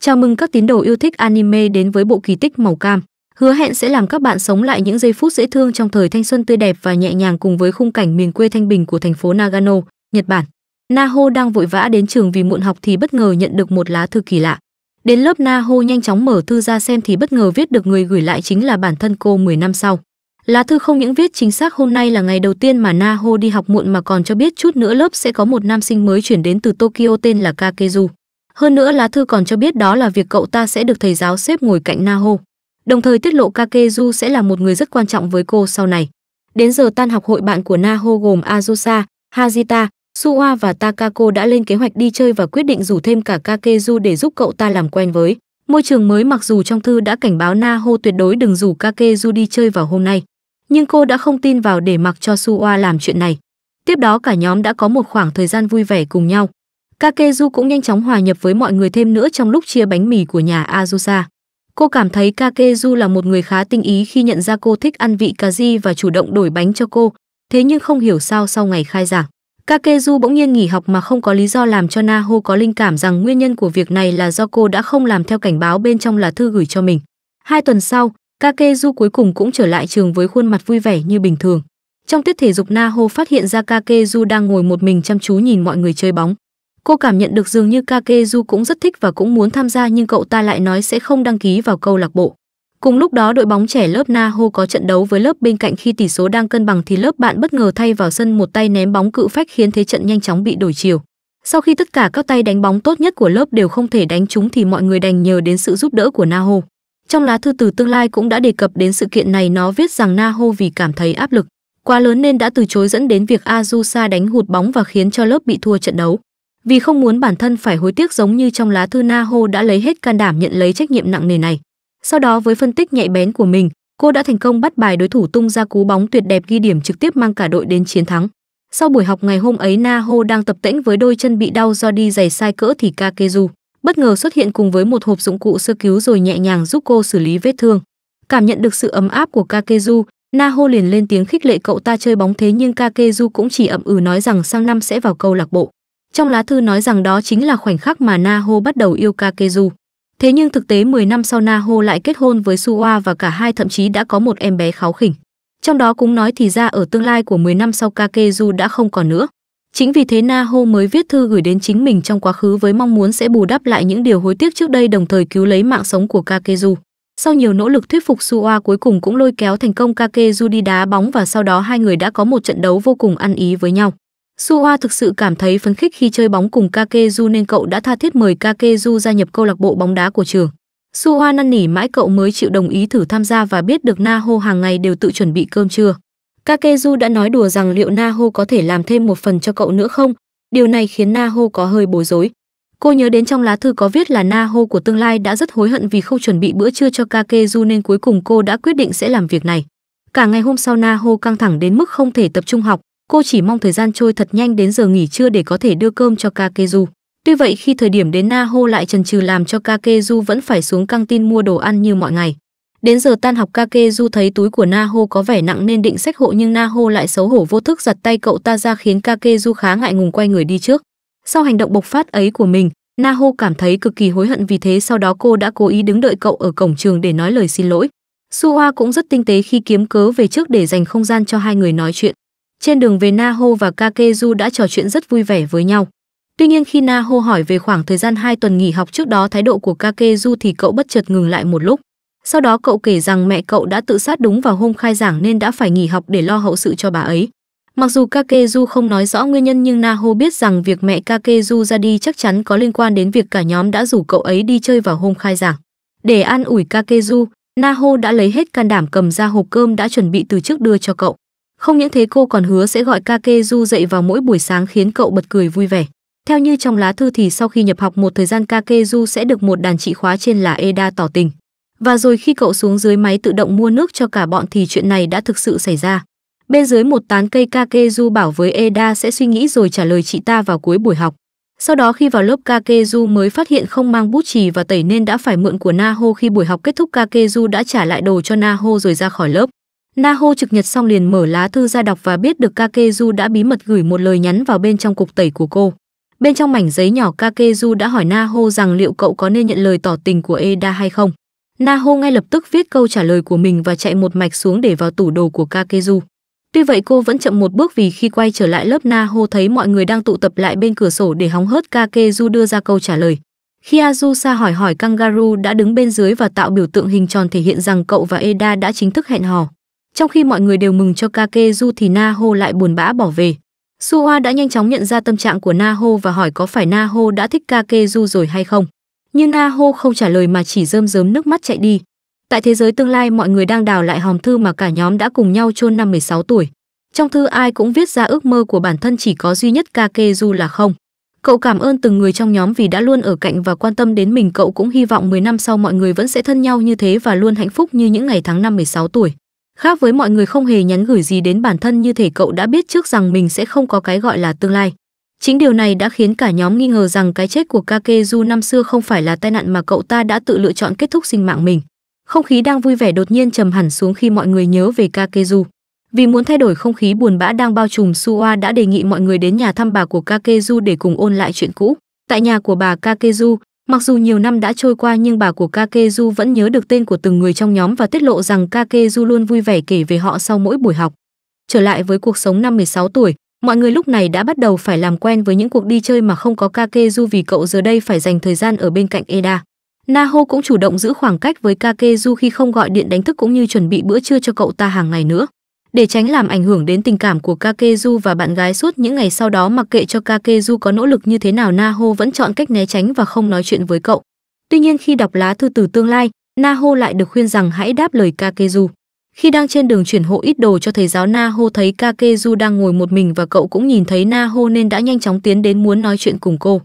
Chào mừng các tín đồ yêu thích anime đến với bộ kỳ tích màu cam. Hứa hẹn sẽ làm các bạn sống lại những giây phút dễ thương trong thời thanh xuân tươi đẹp và nhẹ nhàng cùng với khung cảnh miền quê thanh bình của thành phố Nagano, Nhật Bản. Naho đang vội vã đến trường vì muộn học thì bất ngờ nhận được một lá thư kỳ lạ. Đến lớp Naho nhanh chóng mở thư ra xem thì bất ngờ viết được người gửi lại chính là bản thân cô 10 năm sau. Lá thư không những viết chính xác hôm nay là ngày đầu tiên mà Naho đi học muộn mà còn cho biết chút nữa lớp sẽ có một nam sinh mới chuyển đến từ Tokyo tên là Kakezu. Hơn nữa lá thư còn cho biết đó là việc cậu ta sẽ được thầy giáo xếp ngồi cạnh Naho. Đồng thời tiết lộ Kakezu sẽ là một người rất quan trọng với cô sau này. Đến giờ tan học hội bạn của Naho gồm Azusa, Hajita, Suwa và Takako đã lên kế hoạch đi chơi và quyết định rủ thêm cả Kakezu để giúp cậu ta làm quen với môi trường mới mặc dù trong thư đã cảnh báo Naho tuyệt đối đừng rủ Kakezu đi chơi vào hôm nay, nhưng cô đã không tin vào để mặc cho Suwa làm chuyện này. Tiếp đó cả nhóm đã có một khoảng thời gian vui vẻ cùng nhau. Kakezu cũng nhanh chóng hòa nhập với mọi người thêm nữa trong lúc chia bánh mì của nhà Azusa. Cô cảm thấy Kakezu là một người khá tinh ý khi nhận ra cô thích ăn vị kaji và chủ động đổi bánh cho cô, thế nhưng không hiểu sao sau ngày khai giảng. Kakezu bỗng nhiên nghỉ học mà không có lý do làm cho Naho có linh cảm rằng nguyên nhân của việc này là do cô đã không làm theo cảnh báo bên trong là thư gửi cho mình. Hai tuần sau, Kakezu cuối cùng cũng trở lại trường với khuôn mặt vui vẻ như bình thường. Trong tiết thể dục Naho phát hiện ra Kakezu đang ngồi một mình chăm chú nhìn mọi người chơi bóng. Cô cảm nhận được dường như Kakezu cũng rất thích và cũng muốn tham gia nhưng cậu ta lại nói sẽ không đăng ký vào câu lạc bộ. Cùng lúc đó đội bóng trẻ lớp Naho có trận đấu với lớp bên cạnh khi tỷ số đang cân bằng thì lớp bạn bất ngờ thay vào sân một tay ném bóng cự phách khiến thế trận nhanh chóng bị đổi chiều. Sau khi tất cả các tay đánh bóng tốt nhất của lớp đều không thể đánh trúng thì mọi người đành nhờ đến sự giúp đỡ của Naho. Trong lá thư từ tương lai cũng đã đề cập đến sự kiện này nó viết rằng Naho vì cảm thấy áp lực quá lớn nên đã từ chối dẫn đến việc Azusa đánh hụt bóng và khiến cho lớp bị thua trận đấu vì không muốn bản thân phải hối tiếc giống như trong lá thư na Ho đã lấy hết can đảm nhận lấy trách nhiệm nặng nề này sau đó với phân tích nhạy bén của mình cô đã thành công bắt bài đối thủ tung ra cú bóng tuyệt đẹp ghi điểm trực tiếp mang cả đội đến chiến thắng sau buổi học ngày hôm ấy na Ho đang tập tễnh với đôi chân bị đau do đi giày sai cỡ thì kakezu bất ngờ xuất hiện cùng với một hộp dụng cụ sơ cứu rồi nhẹ nhàng giúp cô xử lý vết thương cảm nhận được sự ấm áp của kakezu Ho liền lên tiếng khích lệ cậu ta chơi bóng thế nhưng Kakezu cũng chỉ ậm ừ nói rằng sang năm sẽ vào câu lạc bộ. Trong lá thư nói rằng đó chính là khoảnh khắc mà Naho bắt đầu yêu Kakezu. Thế nhưng thực tế 10 năm sau Naho lại kết hôn với Suwa và cả hai thậm chí đã có một em bé kháo khỉnh. Trong đó cũng nói thì ra ở tương lai của 10 năm sau Kakezu đã không còn nữa. Chính vì thế Naho mới viết thư gửi đến chính mình trong quá khứ với mong muốn sẽ bù đắp lại những điều hối tiếc trước đây đồng thời cứu lấy mạng sống của Kakezu. Sau nhiều nỗ lực thuyết phục Suwa cuối cùng cũng lôi kéo thành công Kakezu đi đá bóng và sau đó hai người đã có một trận đấu vô cùng ăn ý với nhau. Suwa thực sự cảm thấy phấn khích khi chơi bóng cùng Kakeju nên cậu đã tha thiết mời Kakeju gia nhập câu lạc bộ bóng đá của trường. Suwa năn nỉ mãi cậu mới chịu đồng ý thử tham gia và biết được Na hàng ngày đều tự chuẩn bị cơm trưa. Kakeju đã nói đùa rằng liệu Na có thể làm thêm một phần cho cậu nữa không? Điều này khiến Na có hơi bối rối. Cô nhớ đến trong lá thư có viết là Na của tương lai đã rất hối hận vì không chuẩn bị bữa trưa cho Kakeju nên cuối cùng cô đã quyết định sẽ làm việc này. Cả ngày hôm sau Na căng thẳng đến mức không thể tập trung học, cô chỉ mong thời gian trôi thật nhanh đến giờ nghỉ trưa để có thể đưa cơm cho Kakeju. Tuy vậy khi thời điểm đến Na Hô lại trần trừ làm cho Kakeju vẫn phải xuống căng tin mua đồ ăn như mọi ngày. Đến giờ tan học Kakeju thấy túi của Na Hô có vẻ nặng nên định sách hộ nhưng Na Hô lại xấu hổ vô thức giặt tay cậu ta ra khiến Kakeju khá ngại ngùng quay người đi trước. Sau hành động bộc phát ấy của mình, Na Hô cảm thấy cực kỳ hối hận vì thế sau đó cô đã cố ý đứng đợi cậu ở cổng trường để nói lời xin lỗi. Suwa cũng rất tinh tế khi kiếm cớ về trước để dành không gian cho hai người nói chuyện. Trên đường về Naho và Kakeju đã trò chuyện rất vui vẻ với nhau. Tuy nhiên khi Naho hỏi về khoảng thời gian 2 tuần nghỉ học trước đó thái độ của Kakeju thì cậu bất chợt ngừng lại một lúc. Sau đó cậu kể rằng mẹ cậu đã tự sát đúng vào hôm khai giảng nên đã phải nghỉ học để lo hậu sự cho bà ấy. Mặc dù Kakeju không nói rõ nguyên nhân nhưng Naho biết rằng việc mẹ Kakeju ra đi chắc chắn có liên quan đến việc cả nhóm đã rủ cậu ấy đi chơi vào hôm khai giảng. Để an ủi Kakezu, Naho đã lấy hết can đảm cầm ra hộp cơm đã chuẩn bị từ trước đưa cho cậu. Không những thế cô còn hứa sẽ gọi Kakeju dậy vào mỗi buổi sáng khiến cậu bật cười vui vẻ. Theo như trong lá thư thì sau khi nhập học một thời gian Kakeju sẽ được một đàn chị khóa trên là Eda tỏ tình. Và rồi khi cậu xuống dưới máy tự động mua nước cho cả bọn thì chuyện này đã thực sự xảy ra. Bên dưới một tán cây Kakeju bảo với Eda sẽ suy nghĩ rồi trả lời chị ta vào cuối buổi học. Sau đó khi vào lớp Kakeju mới phát hiện không mang bút chì và tẩy nên đã phải mượn của Naho khi buổi học kết thúc Kakeju đã trả lại đồ cho Naho rồi ra khỏi lớp. Naho trực nhật xong liền mở lá thư ra đọc và biết được Kakezu đã bí mật gửi một lời nhắn vào bên trong cục tẩy của cô. Bên trong mảnh giấy nhỏ Kakezu đã hỏi Naho rằng liệu cậu có nên nhận lời tỏ tình của Eda hay không. Naho ngay lập tức viết câu trả lời của mình và chạy một mạch xuống để vào tủ đồ của Kakezu. Tuy vậy cô vẫn chậm một bước vì khi quay trở lại lớp Naho thấy mọi người đang tụ tập lại bên cửa sổ để hóng hớt Kakezu đưa ra câu trả lời. Khi Azusa hỏi hỏi Kangaroo đã đứng bên dưới và tạo biểu tượng hình tròn thể hiện rằng cậu và Eda đã chính thức hẹn hò. Trong khi mọi người đều mừng cho Kakeju thì Naho lại buồn bã bỏ về. Suwa đã nhanh chóng nhận ra tâm trạng của Naho và hỏi có phải Naho đã thích Kakeju rồi hay không. Nhưng Naho không trả lời mà chỉ rơm rớm nước mắt chạy đi. Tại thế giới tương lai mọi người đang đào lại hòm thư mà cả nhóm đã cùng nhau chôn năm 16 tuổi. Trong thư ai cũng viết ra ước mơ của bản thân chỉ có duy nhất Kakeju là không. Cậu cảm ơn từng người trong nhóm vì đã luôn ở cạnh và quan tâm đến mình. Cậu cũng hy vọng 10 năm sau mọi người vẫn sẽ thân nhau như thế và luôn hạnh phúc như những ngày tháng năm 16 tuổi. Khác với mọi người không hề nhắn gửi gì đến bản thân như thể cậu đã biết trước rằng mình sẽ không có cái gọi là tương lai. Chính điều này đã khiến cả nhóm nghi ngờ rằng cái chết của Kakeju năm xưa không phải là tai nạn mà cậu ta đã tự lựa chọn kết thúc sinh mạng mình. Không khí đang vui vẻ đột nhiên trầm hẳn xuống khi mọi người nhớ về Kakeju. Vì muốn thay đổi không khí buồn bã đang bao trùm, Suwa đã đề nghị mọi người đến nhà thăm bà của Kakeju để cùng ôn lại chuyện cũ. Tại nhà của bà Kakeju. Mặc dù nhiều năm đã trôi qua nhưng bà của Kakeju vẫn nhớ được tên của từng người trong nhóm và tiết lộ rằng Kakeju luôn vui vẻ kể về họ sau mỗi buổi học. Trở lại với cuộc sống năm 16 tuổi, mọi người lúc này đã bắt đầu phải làm quen với những cuộc đi chơi mà không có Kakeju vì cậu giờ đây phải dành thời gian ở bên cạnh Eda. Naho cũng chủ động giữ khoảng cách với Kakeju khi không gọi điện đánh thức cũng như chuẩn bị bữa trưa cho cậu ta hàng ngày nữa. Để tránh làm ảnh hưởng đến tình cảm của Kakezu và bạn gái suốt những ngày sau đó mặc kệ cho Kakezu có nỗ lực như thế nào Naho vẫn chọn cách né tránh và không nói chuyện với cậu. Tuy nhiên khi đọc lá thư từ tương lai, Naho lại được khuyên rằng hãy đáp lời Kakezu. Khi đang trên đường chuyển hộ ít đồ cho thầy giáo Naho thấy Kakezu đang ngồi một mình và cậu cũng nhìn thấy Naho nên đã nhanh chóng tiến đến muốn nói chuyện cùng cô.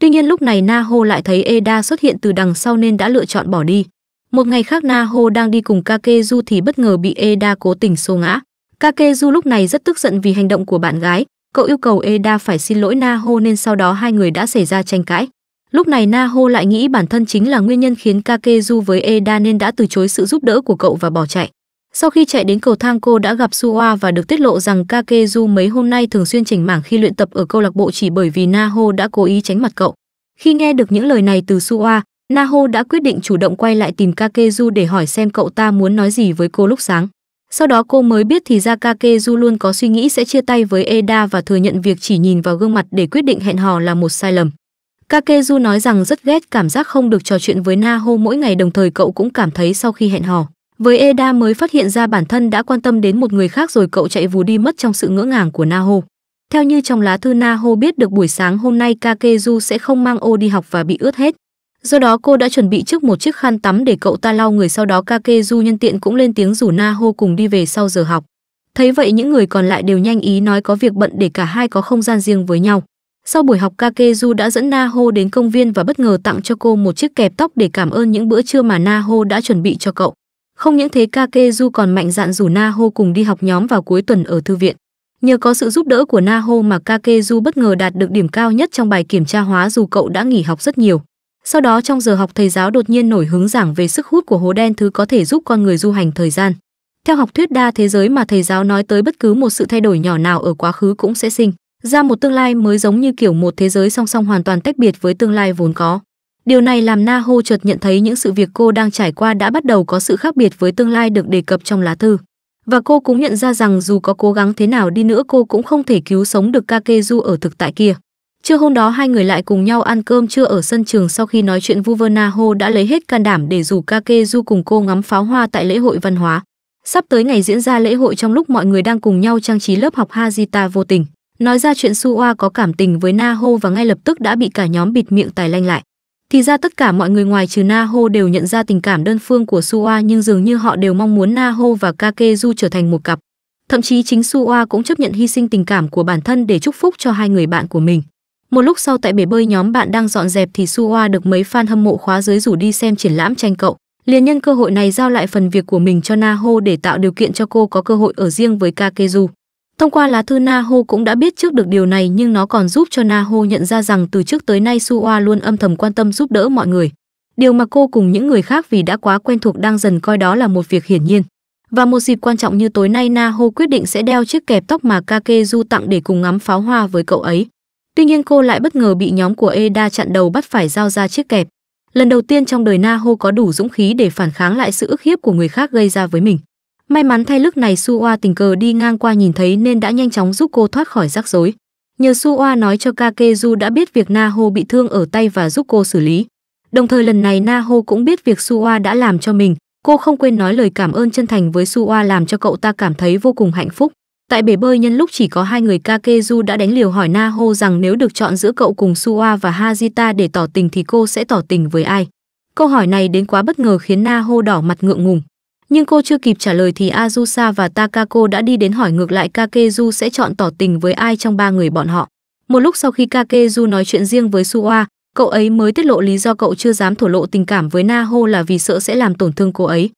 Tuy nhiên lúc này Naho lại thấy Eda xuất hiện từ đằng sau nên đã lựa chọn bỏ đi. Một ngày khác Naho đang đi cùng Kakezu thì bất ngờ bị Eda cố tình xô ngã. Kakeju lúc này rất tức giận vì hành động của bạn gái, cậu yêu cầu Eda phải xin lỗi Naho nên sau đó hai người đã xảy ra tranh cãi. Lúc này Naho lại nghĩ bản thân chính là nguyên nhân khiến Kakeju với Eda nên đã từ chối sự giúp đỡ của cậu và bỏ chạy. Sau khi chạy đến cầu thang cô đã gặp Suwa và được tiết lộ rằng Kakeju mấy hôm nay thường xuyên chỉnh mảng khi luyện tập ở câu lạc bộ chỉ bởi vì Naho đã cố ý tránh mặt cậu. Khi nghe được những lời này từ Suwa, Naho đã quyết định chủ động quay lại tìm Kakeju để hỏi xem cậu ta muốn nói gì với cô lúc sáng. Sau đó cô mới biết thì ra Kakezu luôn có suy nghĩ sẽ chia tay với Eda và thừa nhận việc chỉ nhìn vào gương mặt để quyết định hẹn hò là một sai lầm. Kakezu nói rằng rất ghét cảm giác không được trò chuyện với Naho mỗi ngày đồng thời cậu cũng cảm thấy sau khi hẹn hò. Với Eda mới phát hiện ra bản thân đã quan tâm đến một người khác rồi cậu chạy vù đi mất trong sự ngỡ ngàng của Naho. Theo như trong lá thư Naho biết được buổi sáng hôm nay Kakezu sẽ không mang ô đi học và bị ướt hết. Do đó cô đã chuẩn bị trước một chiếc khăn tắm để cậu ta lau người sau đó Kakeju nhân tiện cũng lên tiếng rủ Na hô cùng đi về sau giờ học. Thấy vậy những người còn lại đều nhanh ý nói có việc bận để cả hai có không gian riêng với nhau. Sau buổi học Kakeju đã dẫn Na hô đến công viên và bất ngờ tặng cho cô một chiếc kẹp tóc để cảm ơn những bữa trưa mà Na hô đã chuẩn bị cho cậu. Không những thế Kakeju còn mạnh dạn rủ Na hô cùng đi học nhóm vào cuối tuần ở thư viện. Nhờ có sự giúp đỡ của Na hô mà Kakeju bất ngờ đạt được điểm cao nhất trong bài kiểm tra hóa dù cậu đã nghỉ học rất nhiều. Sau đó trong giờ học thầy giáo đột nhiên nổi hứng giảng về sức hút của hố đen thứ có thể giúp con người du hành thời gian. Theo học thuyết đa thế giới mà thầy giáo nói tới bất cứ một sự thay đổi nhỏ nào ở quá khứ cũng sẽ sinh ra một tương lai mới giống như kiểu một thế giới song song hoàn toàn tách biệt với tương lai vốn có. Điều này làm Na ho chợt nhận thấy những sự việc cô đang trải qua đã bắt đầu có sự khác biệt với tương lai được đề cập trong lá thư. Và cô cũng nhận ra rằng dù có cố gắng thế nào đi nữa cô cũng không thể cứu sống được kakeju ở thực tại kia. Trưa hôm đó hai người lại cùng nhau ăn cơm trưa ở sân trường sau khi nói chuyện Vuvernaho đã lấy hết can đảm để rủ Kakezu cùng cô ngắm pháo hoa tại lễ hội văn hóa. Sắp tới ngày diễn ra lễ hội trong lúc mọi người đang cùng nhau trang trí lớp học Hajita vô tình. Nói ra chuyện Suwa có cảm tình với Naho và ngay lập tức đã bị cả nhóm bịt miệng tài lanh lại. Thì ra tất cả mọi người ngoài trừ Naho đều nhận ra tình cảm đơn phương của Suwa nhưng dường như họ đều mong muốn Naho và Kakezu trở thành một cặp. Thậm chí chính Suwa cũng chấp nhận hy sinh tình cảm của bản thân để chúc phúc cho hai người bạn của mình. Một lúc sau tại bể bơi nhóm bạn đang dọn dẹp thì Suwa được mấy fan hâm mộ khóa dưới rủ đi xem triển lãm tranh cậu. Liền nhân cơ hội này giao lại phần việc của mình cho Na để tạo điều kiện cho cô có cơ hội ở riêng với Kakezu. Thông qua lá thư Na cũng đã biết trước được điều này nhưng nó còn giúp cho Na nhận ra rằng từ trước tới nay Suwa luôn âm thầm quan tâm giúp đỡ mọi người. Điều mà cô cùng những người khác vì đã quá quen thuộc đang dần coi đó là một việc hiển nhiên. Và một dịp quan trọng như tối nay Na quyết định sẽ đeo chiếc kẹp tóc mà Kakezu tặng để cùng ngắm pháo hoa với cậu ấy. Tuy nhiên cô lại bất ngờ bị nhóm của Eda chặn đầu bắt phải giao ra chiếc kẹp. Lần đầu tiên trong đời Na Ho có đủ dũng khí để phản kháng lại sự ức hiếp của người khác gây ra với mình. May mắn thay lúc này Suwa tình cờ đi ngang qua nhìn thấy nên đã nhanh chóng giúp cô thoát khỏi rắc rối. Nhờ Suwa nói cho Kakezu đã biết việc Na Ho bị thương ở tay và giúp cô xử lý. Đồng thời lần này Na Ho cũng biết việc Suwa đã làm cho mình, cô không quên nói lời cảm ơn chân thành với Suwa làm cho cậu ta cảm thấy vô cùng hạnh phúc. Tại bể bơi nhân lúc chỉ có hai người Kakeju đã đánh liều hỏi Na rằng nếu được chọn giữa cậu cùng Suwa và Hajita để tỏ tình thì cô sẽ tỏ tình với ai. Câu hỏi này đến quá bất ngờ khiến Na đỏ mặt ngượng ngùng. Nhưng cô chưa kịp trả lời thì Azusa và Takako đã đi đến hỏi ngược lại Kakeju sẽ chọn tỏ tình với ai trong ba người bọn họ. Một lúc sau khi Kakeju nói chuyện riêng với Suwa, cậu ấy mới tiết lộ lý do cậu chưa dám thổ lộ tình cảm với Na là vì sợ sẽ làm tổn thương cô ấy.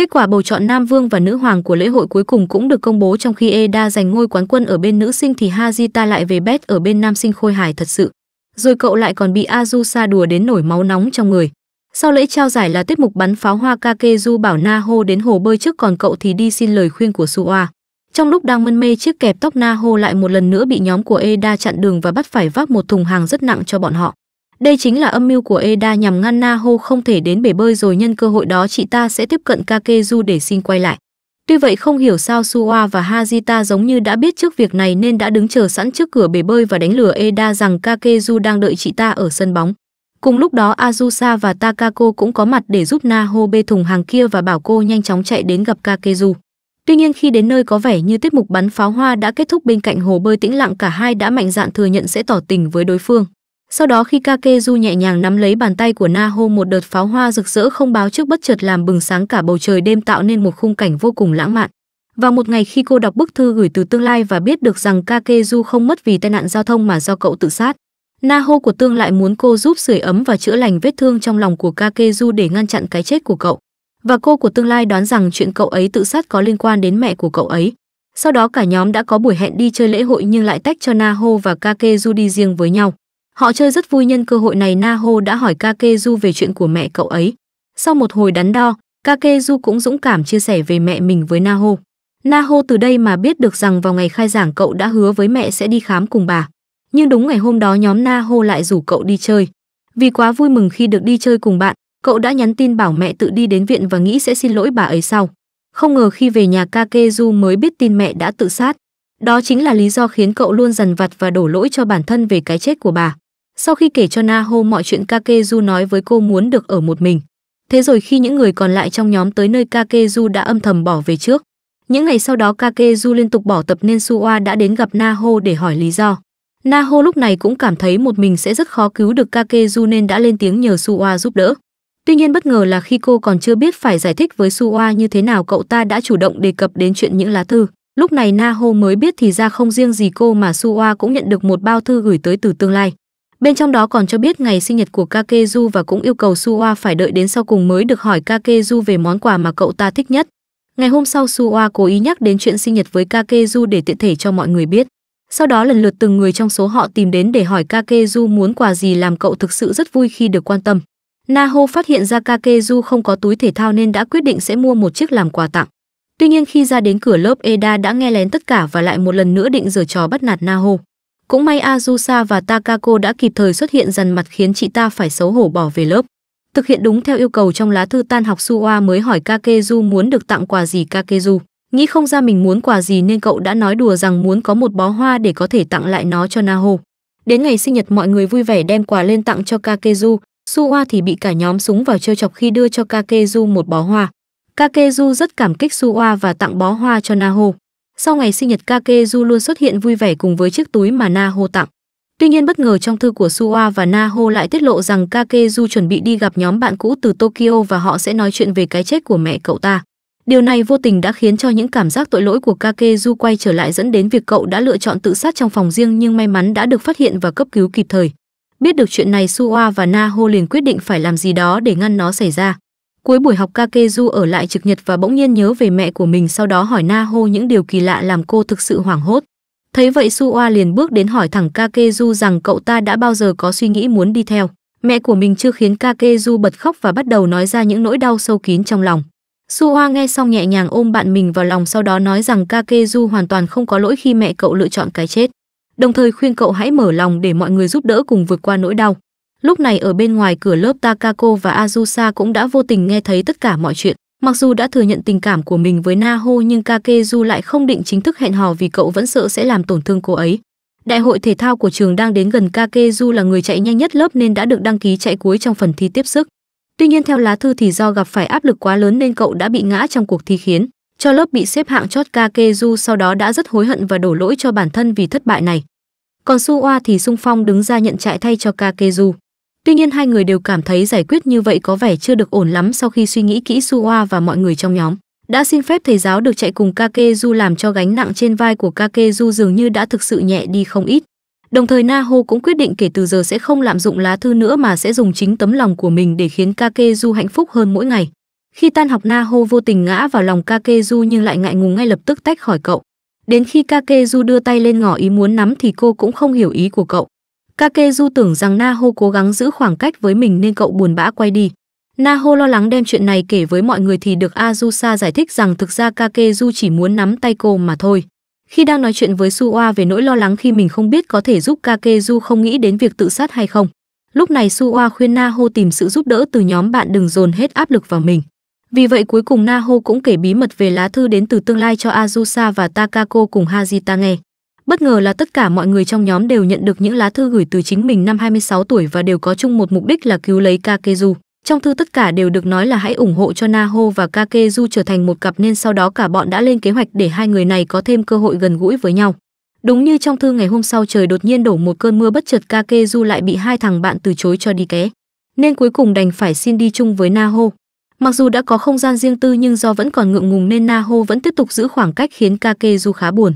Kết quả bầu chọn nam vương và nữ hoàng của lễ hội cuối cùng cũng được công bố trong khi Eda giành ngôi quán quân ở bên nữ sinh thì Hajita lại về bet ở bên nam sinh khôi hài thật sự. Rồi cậu lại còn bị Azusa đùa đến nổi máu nóng trong người. Sau lễ trao giải là tiết mục bắn pháo hoa Kakezu bảo Naho đến hồ bơi trước còn cậu thì đi xin lời khuyên của Suwa. Trong lúc đang mân mê chiếc kẹp tóc Naho lại một lần nữa bị nhóm của Eda chặn đường và bắt phải vác một thùng hàng rất nặng cho bọn họ. Đây chính là âm mưu của Eda nhằm ngăn Naho không thể đến bể bơi rồi nhân cơ hội đó chị ta sẽ tiếp cận Kakeju để xin quay lại. Tuy vậy không hiểu sao Suwa và Hajita giống như đã biết trước việc này nên đã đứng chờ sẵn trước cửa bể bơi và đánh lừa Eda rằng Kakeju đang đợi chị ta ở sân bóng. Cùng lúc đó Azusa và Takako cũng có mặt để giúp Naho bê thùng hàng kia và bảo cô nhanh chóng chạy đến gặp Kakeju. Tuy nhiên khi đến nơi có vẻ như tiết mục bắn pháo hoa đã kết thúc bên cạnh hồ bơi tĩnh lặng cả hai đã mạnh dạn thừa nhận sẽ tỏ tình với đối phương. Sau đó khi Kakezu nhẹ nhàng nắm lấy bàn tay của Naho một đợt pháo hoa rực rỡ không báo trước bất chợt làm bừng sáng cả bầu trời đêm tạo nên một khung cảnh vô cùng lãng mạn. Vào một ngày khi cô đọc bức thư gửi từ tương lai và biết được rằng Kakezu không mất vì tai nạn giao thông mà do cậu tự sát, Naho của tương lại muốn cô giúp sưởi ấm và chữa lành vết thương trong lòng của Kakezu để ngăn chặn cái chết của cậu. Và cô của tương lai đoán rằng chuyện cậu ấy tự sát có liên quan đến mẹ của cậu ấy. Sau đó cả nhóm đã có buổi hẹn đi chơi lễ hội nhưng lại tách cho Naho và Kakezu đi riêng với nhau. Họ chơi rất vui nhân cơ hội này Naho đã hỏi Kakezu về chuyện của mẹ cậu ấy. Sau một hồi đắn đo, Kakezu cũng dũng cảm chia sẻ về mẹ mình với Naho. Naho từ đây mà biết được rằng vào ngày khai giảng cậu đã hứa với mẹ sẽ đi khám cùng bà. Nhưng đúng ngày hôm đó nhóm Naho lại rủ cậu đi chơi. Vì quá vui mừng khi được đi chơi cùng bạn, cậu đã nhắn tin bảo mẹ tự đi đến viện và nghĩ sẽ xin lỗi bà ấy sau. Không ngờ khi về nhà Kakezu mới biết tin mẹ đã tự sát. Đó chính là lý do khiến cậu luôn dằn vặt và đổ lỗi cho bản thân về cái chết của bà. Sau khi kể cho Naho mọi chuyện Kakeju nói với cô muốn được ở một mình. Thế rồi khi những người còn lại trong nhóm tới nơi Kakeju đã âm thầm bỏ về trước. Những ngày sau đó Kakeju liên tục bỏ tập nên Suwa đã đến gặp Naho để hỏi lý do. Naho lúc này cũng cảm thấy một mình sẽ rất khó cứu được Kakeju nên đã lên tiếng nhờ Suwa giúp đỡ. Tuy nhiên bất ngờ là khi cô còn chưa biết phải giải thích với Suwa như thế nào cậu ta đã chủ động đề cập đến chuyện những lá thư. Lúc này Naho mới biết thì ra không riêng gì cô mà Suwa cũng nhận được một bao thư gửi tới từ tương lai. Bên trong đó còn cho biết ngày sinh nhật của Kakeju và cũng yêu cầu Suwa phải đợi đến sau cùng mới được hỏi Kakeju về món quà mà cậu ta thích nhất. Ngày hôm sau Suwa cố ý nhắc đến chuyện sinh nhật với Kakeju để tiện thể cho mọi người biết. Sau đó lần lượt từng người trong số họ tìm đến để hỏi Kakeju muốn quà gì làm cậu thực sự rất vui khi được quan tâm. Naho phát hiện ra Kakeju không có túi thể thao nên đã quyết định sẽ mua một chiếc làm quà tặng. Tuy nhiên khi ra đến cửa lớp Eda đã nghe lén tất cả và lại một lần nữa định giở trò bắt nạt Naho. Cũng may Azusa và Takako đã kịp thời xuất hiện dần mặt khiến chị ta phải xấu hổ bỏ về lớp. Thực hiện đúng theo yêu cầu trong lá thư tan học Suwa mới hỏi Kakezu muốn được tặng quà gì Kakezu. Nghĩ không ra mình muốn quà gì nên cậu đã nói đùa rằng muốn có một bó hoa để có thể tặng lại nó cho Naho. Đến ngày sinh nhật mọi người vui vẻ đem quà lên tặng cho Kakezu, Suwa thì bị cả nhóm súng vào trêu chọc khi đưa cho Kakezu một bó hoa. Kakezu rất cảm kích Suwa và tặng bó hoa cho Naho. Sau ngày sinh nhật Kakeju luôn xuất hiện vui vẻ cùng với chiếc túi mà Naho tặng. Tuy nhiên bất ngờ trong thư của Suwa và Naho lại tiết lộ rằng Kakeju chuẩn bị đi gặp nhóm bạn cũ từ Tokyo và họ sẽ nói chuyện về cái chết của mẹ cậu ta. Điều này vô tình đã khiến cho những cảm giác tội lỗi của Kakeju quay trở lại dẫn đến việc cậu đã lựa chọn tự sát trong phòng riêng nhưng may mắn đã được phát hiện và cấp cứu kịp thời. Biết được chuyện này Suwa và Naho liền quyết định phải làm gì đó để ngăn nó xảy ra. Cuối buổi học Kakeju ở lại trực nhật và bỗng nhiên nhớ về mẹ của mình sau đó hỏi Na những điều kỳ lạ làm cô thực sự hoảng hốt. Thấy vậy Suwa liền bước đến hỏi thẳng Kakeju rằng cậu ta đã bao giờ có suy nghĩ muốn đi theo. Mẹ của mình chưa khiến Kakeju bật khóc và bắt đầu nói ra những nỗi đau sâu kín trong lòng. Suwa nghe xong nhẹ nhàng ôm bạn mình vào lòng sau đó nói rằng Kakeju hoàn toàn không có lỗi khi mẹ cậu lựa chọn cái chết. Đồng thời khuyên cậu hãy mở lòng để mọi người giúp đỡ cùng vượt qua nỗi đau. Lúc này ở bên ngoài cửa lớp Takako và Azusa cũng đã vô tình nghe thấy tất cả mọi chuyện. Mặc dù đã thừa nhận tình cảm của mình với Naho nhưng Kakezu lại không định chính thức hẹn hò vì cậu vẫn sợ sẽ làm tổn thương cô ấy. Đại hội thể thao của trường đang đến gần Kakezu là người chạy nhanh nhất lớp nên đã được đăng ký chạy cuối trong phần thi tiếp sức. Tuy nhiên theo lá thư thì do gặp phải áp lực quá lớn nên cậu đã bị ngã trong cuộc thi khiến cho lớp bị xếp hạng chót Kakezu sau đó đã rất hối hận và đổ lỗi cho bản thân vì thất bại này. Còn Suwa thì sung phong đứng ra nhận trại thay cho Kakezu. Tuy nhiên hai người đều cảm thấy giải quyết như vậy có vẻ chưa được ổn lắm sau khi suy nghĩ kỹ Suwa và mọi người trong nhóm. Đã xin phép thầy giáo được chạy cùng kakeju làm cho gánh nặng trên vai của kakeju dường như đã thực sự nhẹ đi không ít. Đồng thời Naho cũng quyết định kể từ giờ sẽ không lạm dụng lá thư nữa mà sẽ dùng chính tấm lòng của mình để khiến kakeju hạnh phúc hơn mỗi ngày. Khi tan học Naho vô tình ngã vào lòng kakeju nhưng lại ngại ngùng ngay lập tức tách khỏi cậu. Đến khi kakeju đưa tay lên ngỏ ý muốn nắm thì cô cũng không hiểu ý của cậu. Kakezu tưởng rằng Naho cố gắng giữ khoảng cách với mình nên cậu buồn bã quay đi. Naho lo lắng đem chuyện này kể với mọi người thì được Azusa giải thích rằng thực ra Kakezu chỉ muốn nắm tay cô mà thôi. Khi đang nói chuyện với Suwa về nỗi lo lắng khi mình không biết có thể giúp Kakezu không nghĩ đến việc tự sát hay không. Lúc này Suwa khuyên Naho tìm sự giúp đỡ từ nhóm bạn đừng dồn hết áp lực vào mình. Vì vậy cuối cùng Naho cũng kể bí mật về lá thư đến từ tương lai cho Azusa và Takako cùng Hajita nghe. Bất ngờ là tất cả mọi người trong nhóm đều nhận được những lá thư gửi từ chính mình năm 26 tuổi và đều có chung một mục đích là cứu lấy Kakezu. Trong thư tất cả đều được nói là hãy ủng hộ cho Naho và Kakezu trở thành một cặp nên sau đó cả bọn đã lên kế hoạch để hai người này có thêm cơ hội gần gũi với nhau. Đúng như trong thư ngày hôm sau trời đột nhiên đổ một cơn mưa bất chợt Kakezu lại bị hai thằng bạn từ chối cho đi ké. Nên cuối cùng đành phải xin đi chung với Naho. Mặc dù đã có không gian riêng tư nhưng do vẫn còn ngượng ngùng nên Naho vẫn tiếp tục giữ khoảng cách khiến Kakezu khá buồn.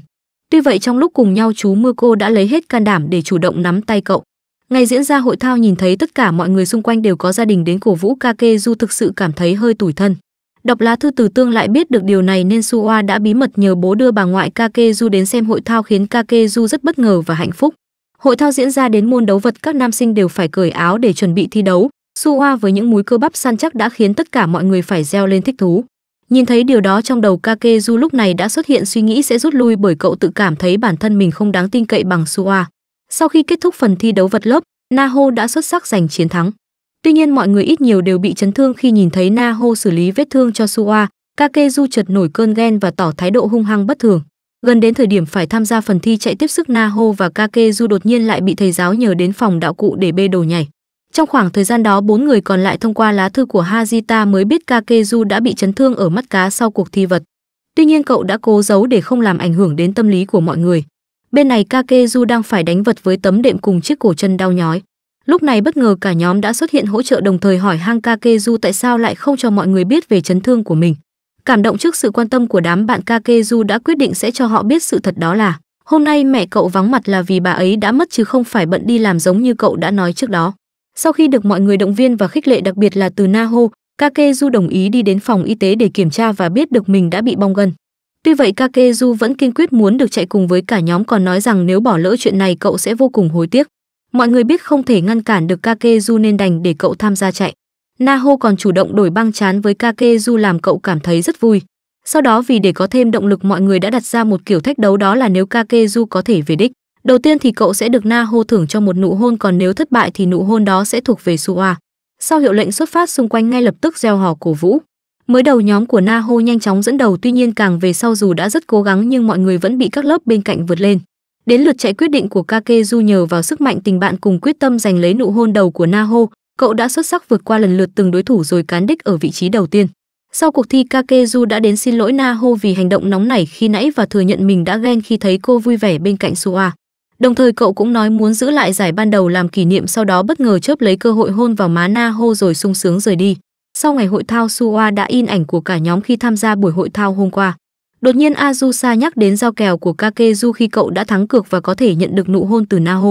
Tuy vậy trong lúc cùng nhau chú mưa cô đã lấy hết can đảm để chủ động nắm tay cậu. Ngày diễn ra hội thao nhìn thấy tất cả mọi người xung quanh đều có gia đình đến cổ vũ Kakezu thực sự cảm thấy hơi tủi thân. Đọc lá thư từ tương lại biết được điều này nên Suwa đã bí mật nhờ bố đưa bà ngoại Kakezu đến xem hội thao khiến Kakezu rất bất ngờ và hạnh phúc. Hội thao diễn ra đến môn đấu vật các nam sinh đều phải cởi áo để chuẩn bị thi đấu. Suwa với những múi cơ bắp săn chắc đã khiến tất cả mọi người phải reo lên thích thú. Nhìn thấy điều đó trong đầu Kakezu lúc này đã xuất hiện suy nghĩ sẽ rút lui bởi cậu tự cảm thấy bản thân mình không đáng tin cậy bằng Sua. Sau khi kết thúc phần thi đấu vật lớp, Naho đã xuất sắc giành chiến thắng. Tuy nhiên mọi người ít nhiều đều bị chấn thương khi nhìn thấy Naho xử lý vết thương cho Sua, Kakezu chợt nổi cơn ghen và tỏ thái độ hung hăng bất thường. Gần đến thời điểm phải tham gia phần thi chạy tiếp sức Naho và Kakezu đột nhiên lại bị thầy giáo nhờ đến phòng đạo cụ để bê đồ nhảy. Trong khoảng thời gian đó, bốn người còn lại thông qua lá thư của Hajita mới biết Kakezu đã bị chấn thương ở mắt cá sau cuộc thi vật. Tuy nhiên cậu đã cố giấu để không làm ảnh hưởng đến tâm lý của mọi người. Bên này Kakezu đang phải đánh vật với tấm đệm cùng chiếc cổ chân đau nhói. Lúc này bất ngờ cả nhóm đã xuất hiện hỗ trợ đồng thời hỏi hang Kakezu tại sao lại không cho mọi người biết về chấn thương của mình. Cảm động trước sự quan tâm của đám bạn Kakezu đã quyết định sẽ cho họ biết sự thật đó là hôm nay mẹ cậu vắng mặt là vì bà ấy đã mất chứ không phải bận đi làm giống như cậu đã nói trước đó. Sau khi được mọi người động viên và khích lệ đặc biệt là từ Naho, Kakeju đồng ý đi đến phòng y tế để kiểm tra và biết được mình đã bị bong gân. Tuy vậy Kakeju vẫn kiên quyết muốn được chạy cùng với cả nhóm còn nói rằng nếu bỏ lỡ chuyện này cậu sẽ vô cùng hối tiếc. Mọi người biết không thể ngăn cản được Kakeju nên đành để cậu tham gia chạy. Naho còn chủ động đổi băng chán với Kakeju làm cậu cảm thấy rất vui. Sau đó vì để có thêm động lực mọi người đã đặt ra một kiểu thách đấu đó là nếu Kakeju có thể về đích. Đầu tiên thì cậu sẽ được Na hô thưởng cho một nụ hôn còn nếu thất bại thì nụ hôn đó sẽ thuộc về Sua. Sau hiệu lệnh xuất phát xung quanh ngay lập tức gieo hò cổ vũ. Mới đầu nhóm của Na hô nhanh chóng dẫn đầu tuy nhiên càng về sau dù đã rất cố gắng nhưng mọi người vẫn bị các lớp bên cạnh vượt lên. Đến lượt chạy quyết định của Kakeju nhờ vào sức mạnh tình bạn cùng quyết tâm giành lấy nụ hôn đầu của Na Naho, cậu đã xuất sắc vượt qua lần lượt từng đối thủ rồi cán đích ở vị trí đầu tiên. Sau cuộc thi Kakeju đã đến xin lỗi Na Naho vì hành động nóng nảy khi nãy và thừa nhận mình đã ghen khi thấy cô vui vẻ bên cạnh Sua. Đồng thời cậu cũng nói muốn giữ lại giải ban đầu làm kỷ niệm sau đó bất ngờ chớp lấy cơ hội hôn vào má Na Ho rồi sung sướng rời đi. Sau ngày hội thao Suwa đã in ảnh của cả nhóm khi tham gia buổi hội thao hôm qua. Đột nhiên Azusa nhắc đến giao kèo của Kakezu khi cậu đã thắng cược và có thể nhận được nụ hôn từ Na Ho.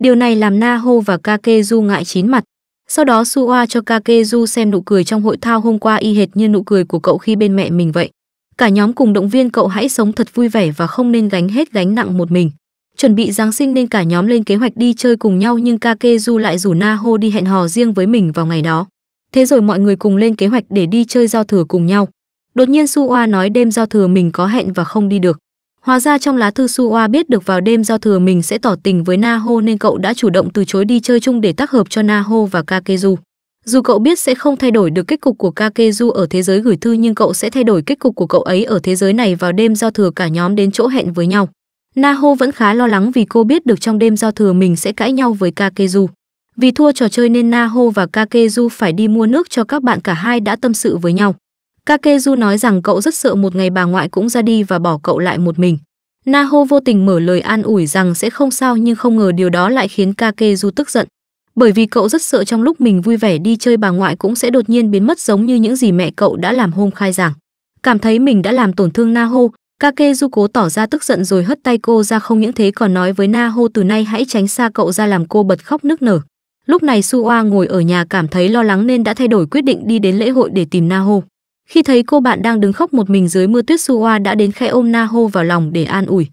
Điều này làm Na Ho và Kakezu ngại chín mặt. Sau đó Suwa cho Kakezu xem nụ cười trong hội thao hôm qua y hệt như nụ cười của cậu khi bên mẹ mình vậy. Cả nhóm cùng động viên cậu hãy sống thật vui vẻ và không nên gánh hết gánh nặng một mình. Chuẩn bị Giáng sinh nên cả nhóm lên kế hoạch đi chơi cùng nhau nhưng Kakezu lại rủ Naho đi hẹn hò riêng với mình vào ngày đó. Thế rồi mọi người cùng lên kế hoạch để đi chơi giao thừa cùng nhau. Đột nhiên Suwa nói đêm giao thừa mình có hẹn và không đi được. Hóa ra trong lá thư Suwa biết được vào đêm giao thừa mình sẽ tỏ tình với Naho nên cậu đã chủ động từ chối đi chơi chung để tác hợp cho Naho và Kakezu. Dù cậu biết sẽ không thay đổi được kết cục của Kakezu ở thế giới gửi thư nhưng cậu sẽ thay đổi kết cục của cậu ấy ở thế giới này vào đêm giao thừa cả nhóm đến chỗ hẹn với nhau. Naho vẫn khá lo lắng vì cô biết được trong đêm giao thừa mình sẽ cãi nhau với Kakezu. Vì thua trò chơi nên Naho và Kakezu phải đi mua nước cho các bạn cả hai đã tâm sự với nhau. Kakezu nói rằng cậu rất sợ một ngày bà ngoại cũng ra đi và bỏ cậu lại một mình. Naho vô tình mở lời an ủi rằng sẽ không sao nhưng không ngờ điều đó lại khiến Kakezu tức giận. Bởi vì cậu rất sợ trong lúc mình vui vẻ đi chơi bà ngoại cũng sẽ đột nhiên biến mất giống như những gì mẹ cậu đã làm hôm khai giảng. Cảm thấy mình đã làm tổn thương Naho, Kakezuko tỏ ra tức giận rồi hất tay cô ra không những thế còn nói với Naho từ nay hãy tránh xa cậu ra làm cô bật khóc nức nở. Lúc này Suwa ngồi ở nhà cảm thấy lo lắng nên đã thay đổi quyết định đi đến lễ hội để tìm Naho. Khi thấy cô bạn đang đứng khóc một mình dưới mưa tuyết Suwa đã đến khẽ ôm Naho vào lòng để an ủi.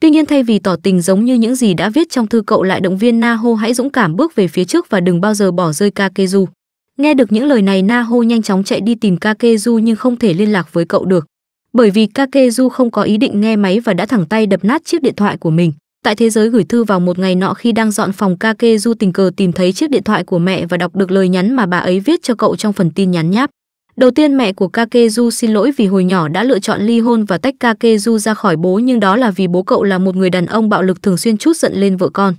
Tuy nhiên thay vì tỏ tình giống như những gì đã viết trong thư cậu lại động viên Naho hãy dũng cảm bước về phía trước và đừng bao giờ bỏ rơi Kakezu. Nghe được những lời này Naho nhanh chóng chạy đi tìm Kakezu nhưng không thể liên lạc với cậu được bởi vì Kakezu không có ý định nghe máy và đã thẳng tay đập nát chiếc điện thoại của mình. Tại thế giới gửi thư vào một ngày nọ khi đang dọn phòng Kakezu tình cờ tìm thấy chiếc điện thoại của mẹ và đọc được lời nhắn mà bà ấy viết cho cậu trong phần tin nhắn nháp. Đầu tiên mẹ của Kakezu xin lỗi vì hồi nhỏ đã lựa chọn ly hôn và tách Kakezu ra khỏi bố nhưng đó là vì bố cậu là một người đàn ông bạo lực thường xuyên chút giận lên vợ con.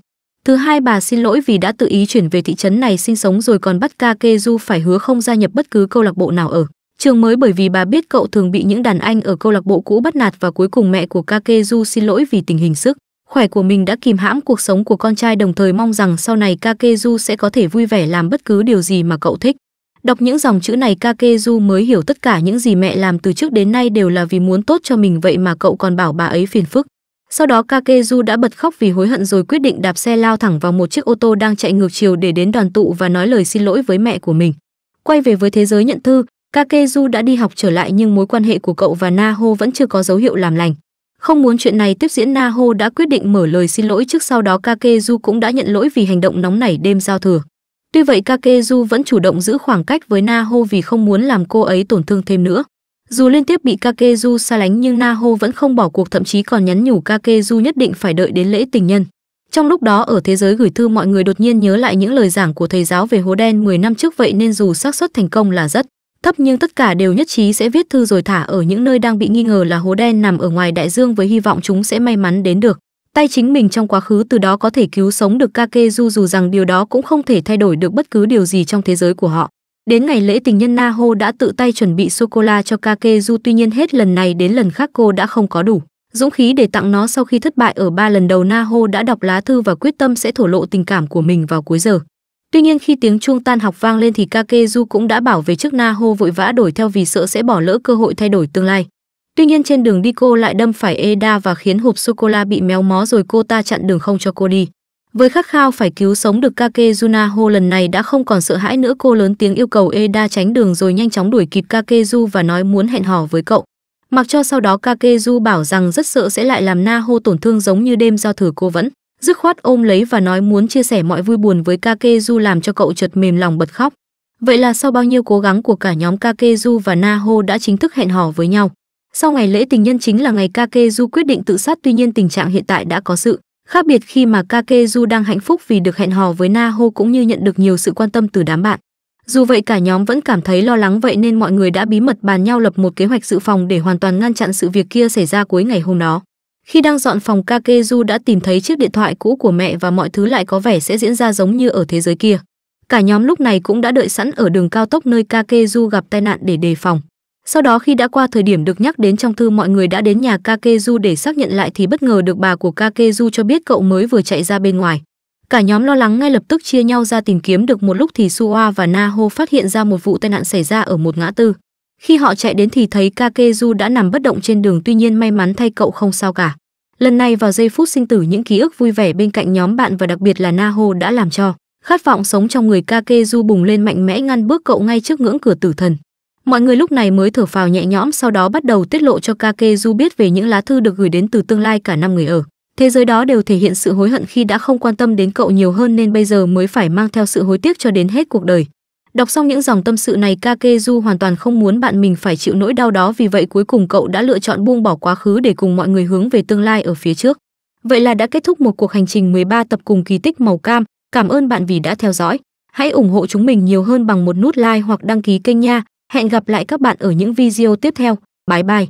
Thứ hai bà xin lỗi vì đã tự ý chuyển về thị trấn này sinh sống rồi còn bắt Kakezu phải hứa không gia nhập bất cứ câu lạc bộ nào ở. Trường mới bởi vì bà biết cậu thường bị những đàn anh ở câu lạc bộ cũ bắt nạt và cuối cùng mẹ của Kakezu xin lỗi vì tình hình sức khỏe của mình đã kìm hãm cuộc sống của con trai đồng thời mong rằng sau này Kakezu sẽ có thể vui vẻ làm bất cứ điều gì mà cậu thích. Đọc những dòng chữ này Kakezu mới hiểu tất cả những gì mẹ làm từ trước đến nay đều là vì muốn tốt cho mình vậy mà cậu còn bảo bà ấy phiền phức. Sau đó Kakezu đã bật khóc vì hối hận rồi quyết định đạp xe lao thẳng vào một chiếc ô tô đang chạy ngược chiều để đến đoàn tụ và nói lời xin lỗi với mẹ của mình. Quay về với thế giới nhận thư, Kakezu đã đi học trở lại nhưng mối quan hệ của cậu và Naho vẫn chưa có dấu hiệu làm lành. Không muốn chuyện này tiếp diễn Naho đã quyết định mở lời xin lỗi trước sau đó Kakezu cũng đã nhận lỗi vì hành động nóng nảy đêm giao thừa. Tuy vậy Kakezu vẫn chủ động giữ khoảng cách với Naho vì không muốn làm cô ấy tổn thương thêm nữa. Dù liên tiếp bị Kakezu xa lánh nhưng Naho vẫn không bỏ cuộc thậm chí còn nhắn nhủ Kakezu nhất định phải đợi đến lễ tình nhân. Trong lúc đó ở thế giới gửi thư mọi người đột nhiên nhớ lại những lời giảng của thầy giáo về hố đen 10 năm trước vậy nên dù xác suất thành công là rất thấp nhưng tất cả đều nhất trí sẽ viết thư rồi thả ở những nơi đang bị nghi ngờ là hố đen nằm ở ngoài đại dương với hy vọng chúng sẽ may mắn đến được tay chính mình trong quá khứ từ đó có thể cứu sống được Kakezu dù rằng điều đó cũng không thể thay đổi được bất cứ điều gì trong thế giới của họ. Đến ngày lễ tình nhân Naho đã tự tay chuẩn bị sô cô la cho Kakezu tuy nhiên hết lần này đến lần khác cô đã không có đủ. Dũng khí để tặng nó sau khi thất bại ở ba lần đầu Naho đã đọc lá thư và quyết tâm sẽ thổ lộ tình cảm của mình vào cuối giờ. Tuy nhiên khi tiếng chuông tan học vang lên thì Kakeju cũng đã bảo về trước Na vội vã đổi theo vì sợ sẽ bỏ lỡ cơ hội thay đổi tương lai. Tuy nhiên trên đường đi cô lại đâm phải Eda và khiến hộp sô cô la bị méo mó rồi cô ta chặn đường không cho cô đi. Với khát khao phải cứu sống được Kakeju Kakezunaho lần này đã không còn sợ hãi nữa cô lớn tiếng yêu cầu Eda tránh đường rồi nhanh chóng đuổi kịp Kakeju và nói muốn hẹn hò với cậu. Mặc cho sau đó Kakeju bảo rằng rất sợ sẽ lại làm Naho tổn thương giống như đêm giao thừa cô vẫn dứt khoát ôm lấy và nói muốn chia sẻ mọi vui buồn với Kakezu làm cho cậu chợt mềm lòng bật khóc. Vậy là sau bao nhiêu cố gắng của cả nhóm Kakezu và Naho đã chính thức hẹn hò với nhau. Sau ngày lễ tình nhân chính là ngày Kakezu quyết định tự sát tuy nhiên tình trạng hiện tại đã có sự khác biệt khi mà Kakezu đang hạnh phúc vì được hẹn hò với Naho cũng như nhận được nhiều sự quan tâm từ đám bạn. Dù vậy cả nhóm vẫn cảm thấy lo lắng vậy nên mọi người đã bí mật bàn nhau lập một kế hoạch dự phòng để hoàn toàn ngăn chặn sự việc kia xảy ra cuối ngày hôm đó. Khi đang dọn phòng Kakeju đã tìm thấy chiếc điện thoại cũ của mẹ và mọi thứ lại có vẻ sẽ diễn ra giống như ở thế giới kia. Cả nhóm lúc này cũng đã đợi sẵn ở đường cao tốc nơi Kakeju gặp tai nạn để đề phòng. Sau đó khi đã qua thời điểm được nhắc đến trong thư mọi người đã đến nhà Kakeju để xác nhận lại thì bất ngờ được bà của Kakeju cho biết cậu mới vừa chạy ra bên ngoài. Cả nhóm lo lắng ngay lập tức chia nhau ra tìm kiếm được một lúc thì Suwa và Naho phát hiện ra một vụ tai nạn xảy ra ở một ngã tư. Khi họ chạy đến thì thấy Kakeju đã nằm bất động trên đường tuy nhiên may mắn thay cậu không sao cả. Lần này vào giây phút sinh tử những ký ức vui vẻ bên cạnh nhóm bạn và đặc biệt là Naho đã làm cho khát vọng sống trong người Kakezu bùng lên mạnh mẽ ngăn bước cậu ngay trước ngưỡng cửa tử thần. Mọi người lúc này mới thở phào nhẹ nhõm sau đó bắt đầu tiết lộ cho Kakezu biết về những lá thư được gửi đến từ tương lai cả năm người ở. Thế giới đó đều thể hiện sự hối hận khi đã không quan tâm đến cậu nhiều hơn nên bây giờ mới phải mang theo sự hối tiếc cho đến hết cuộc đời. Đọc xong những dòng tâm sự này Kakeju hoàn toàn không muốn bạn mình phải chịu nỗi đau đó vì vậy cuối cùng cậu đã lựa chọn buông bỏ quá khứ để cùng mọi người hướng về tương lai ở phía trước. Vậy là đã kết thúc một cuộc hành trình 13 tập cùng kỳ tích màu cam. Cảm ơn bạn vì đã theo dõi. Hãy ủng hộ chúng mình nhiều hơn bằng một nút like hoặc đăng ký kênh nha. Hẹn gặp lại các bạn ở những video tiếp theo. Bye bye!